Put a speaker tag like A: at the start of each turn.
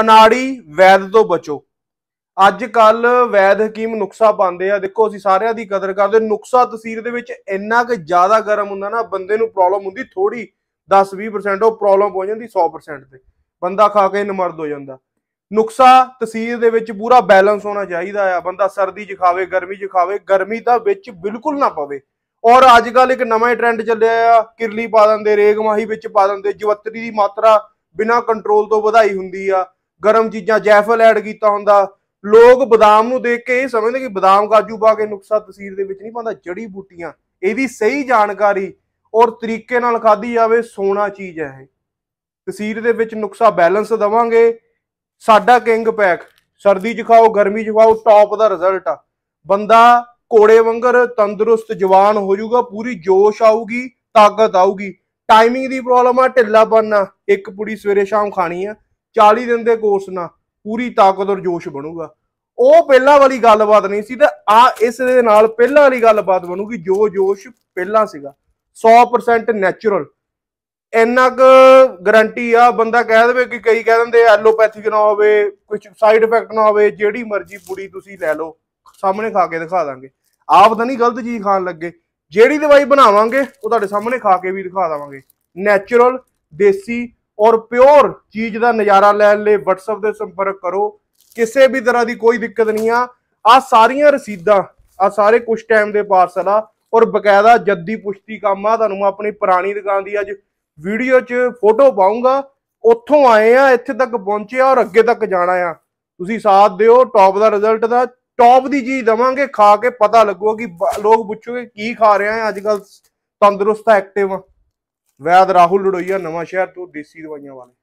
A: ਅਨਾੜੀ ਵੈਦ ਤੋਂ ਬਚੋ ਅੱਜ ਕੱਲ ਵੈਦ ਹਕੀਮ ਨੁਕਸਾ ਪਾਉਂਦੇ ਆ ਦੇਖੋ ਅਸੀਂ ਸਾਰਿਆਂ ਦੀ ਕਦਰ ਕਰਦੇ ਨੁਕਸਾ ਤਸਵੀਰ ਦੇ ਵਿੱਚ ਇੰਨਾ ਕਿ ਜ਼ਿਆਦਾ ਗਰਮ ਹੁੰਦਾ ਨਾ ਬੰਦੇ ਨੂੰ ਪ੍ਰੋਬਲਮ ਹੁੰਦੀ ਥੋੜੀ 10-20% ਉਹ ਪ੍ਰੋਬਲਮ ਹੋ ਜਾਂਦੀ 100% ਤੇ ਬੰਦਾ ਖਾ ਕੇ ਨਮਰਦ ਹੋ ਜਾਂਦਾ ਨੁਕਸਾ ਤਸਵੀਰ ਦੇ ਵਿੱਚ ਪੂਰਾ ਬੈਲੈਂਸ ਹੋਣਾ ਚਾਹੀਦਾ ਆ ਬੰਦਾ ਸਰਦੀ ਚ ਖਾਵੇ ਗਰਮੀ ਚ ਖਾਵੇ ਗਰਮੀ ਦਾ ਵਿੱਚ ਬਿਲਕੁਲ ਨਾ ਪਵੇ ਔਰ ਅੱਜ ਕੱਲ ਇੱਕ ਨਵਾਂ ਟ੍ਰੈਂਡ ਚੱਲਿਆ ਆ ਕਿਰਲੀ ਪਾ ਦਿੰਦੇ ਰੇਗਮਾਹੀ ਵਿੱਚ ਪਾ ਦਿੰਦੇ ਜਵਤਰੀ ਦੀ ਮਾਤਰਾ ਬਿਨਾ ਕੰਟਰੋਲ ਤੋਂ ਵਧਾਈ ਹੁੰਦੀ ਆ ਗਰਮ ਚੀਜ਼ਾਂ ਜੈਫਲ ਐਡ ਕੀਤਾ ਹੁੰਦਾ ਲੋਕ ਬਦਾਮ ਨੂੰ ਦੇਖ ਕੇ ਇਹ ਸਮਝਦੇ ਕਿ ਬਦਾਮ ਕਾਜੂ ਪਾ ਕੇ ਨੁਕਸਾ ਤਸਵੀਰ ਦੇ ਵਿੱਚ ਨਹੀਂ ਪਾਉਂਦਾ ਜੜੀ ਬੂਟੀਆਂ ਇਹ ਵੀ ਸਹੀ ਜਾਣਕਾਰੀ ਔਰ ਤਰੀਕੇ ਨਾਲ ਖਾਦੀ ਜਾਵੇ ਸੋਨਾ ਚੀਜ਼ ਹੈ ਇਹ ਤਸਵੀਰ ਦੇ ਵਿੱਚ ਨੁਕਸਾ ਬੈਲੈਂਸ ਦਵਾਂਗੇ ਸਾਡਾ ਕਿੰਗ ਪੈਕ ਸਰਦੀ ਚ ਖਾਓ ਗਰਮੀ ਚ ਖਾਓ ਟੌਪ ਦਾ ਰਿਜ਼ਲਟ ਆ ਬੰਦਾ ਕੋੜੇ ਵੰਗਰ ਤੰਦਰੁਸਤ ਜਵਾਨ ਹੋ ਜਾਊਗਾ ਪੂਰੀ ਜੋਸ਼ ਆਊਗੀ ਤਾਕਤ ਆਊਗੀ ਟਾਈਮਿੰਗ ਦੀ ਪ੍ਰੋਬਲਮ ਆ ਢਿੱਲਾ ਬੰਨਾ ਇੱਕ ਪੂਰੀ ਸਵੇਰੇ ਸ਼ਾਮ ਖਾਣੀ ਆ 40 ਦਿਨ ਦੇ ਕੋਰਸ ਨਾਲ ਪੂਰੀ ਤਾਕਤ ਔਰ ਜੋਸ਼ ਬਣੂਗਾ ਉਹ ਪਹਿਲਾਂ ਵਾਲੀ ਗੱਲਬਾਤ ਨਹੀਂ ਸੀ ਤੇ ਆ ਇਸ ਦੇ ਨਾਲ ਪਹਿਲਾਂ ਵਾਲੀ ਗੱਲਬਾਤ ਬਣੂਗੀ ਜੋ ਜੋਸ਼ ਪਹਿਲਾਂ ਸੀਗਾ 100% ਨੈਚੁਰਲ ਇੰਨਾ ਕੁ ਗਾਰੰਟੀ ਆ ਬੰਦਾ ਕਹਿ ਦੇਵੇ ਕਿ ਕਈ ਕਹਿ ਦਿੰਦੇ ਐਲੋਪੈਥਿਕ ਨਾ ਹੋਵੇ ਕੁਝ ਸਾਈਡ ਇਫੈਕਟ ਨਾ ਹੋਵੇ ਜਿਹੜੀ ਮਰਜ਼ੀ ਪੂਰੀ ਤੁਸੀਂ ਲੈ ਲਓ ਸਾਹਮਣੇ ਖਾ ਕੇ ਦਿਖਾ ਦਾਂਗੇ ਆਪ ਤਾਂ ਨਹੀਂ ਗਲਤ ਚੀਜ਼ ਖਾਣ ਲੱਗੇ ਜਿਹੜੀ ਦਵਾਈ ਬਣਾਵਾਂਗੇ ਉਹ ਤੁਹਾਡੇ ਸਾਹਮਣੇ ਖਾ ਕੇ ਵੀ ਦਿਖਾ ਦਵਾਂਗੇ ਨੈਚੁਰਲ ਦੇਸੀ ਔਰ ਪਿਓਰ ਚੀਜ਼ ਦਾ ਨਜ਼ਾਰਾ ਲੈਣ ਲਈ WhatsApp ਦੇ ਸੰਪਰਕ ਕਰੋ ਕਿਸੇ ਵੀ ਤਰ੍ਹਾਂ ਦੀ ਕੋਈ ਦਿੱਕਤ ਨਹੀਂ ਆ ਆ ਸਾਰੀਆਂ ਰਸੀਦਾਂ ਆ ਸਾਰੇ ਕੁਝ ਟਾਈਮ ਦੇ ਪਾਰਸਲ ਆ ਔਰ ਬਕਾਇਦਾ ਜੱਦੀ ਪੁਸ਼ਤੀ ਕੰਮ ਆ ਤੁਹਾਨੂੰ ਮੈਂ ਆਪਣੀ ਪੁਰਾਣੀ ਦੁਕਾਨ ਦੀ ਅੱਜ ਵੀਡੀਓ 'ਚ ਫੋਟੋ ਪਾਉਂਗਾ ਉੱਥੋਂ ਆਏ ਆ ਇੱਥੇ ਤੱਕ ਪਹੁੰਚੇ ਆ ਔਰ ਅੱਗੇ ਤੱਕ ਜਾਣਾ ਆ ਤੁਸੀਂ ਸਾਥ ਦਿਓ ਟੌਪ ਦਾ ਰਿਜ਼ਲਟ ਦਾ ਟੌਪ ਦੀ ਚੀਜ਼ ਦਵਾਂਗੇ ਖਾ ਕੇ ਪਤਾ ਲੱਗੂਗਾ ਕਿ ਲੋਕ ਪੁੱਛੋਗੇ ਕੀ ਖਾ ਰਹੇ ਆ ਅੱਜ ਕੱਲ ਤੰਦਰੁਸਤ ਐਕਟਿਵ ਆ ਵੈਦ ਰਾਹੁਲ ਲੜੋਈਆ ਨਵਾਂ ਸ਼ਹਿਰ ਤੋਂ ਦੇਸੀ ਦਵਾਈਆਂ ਵਾਲੇ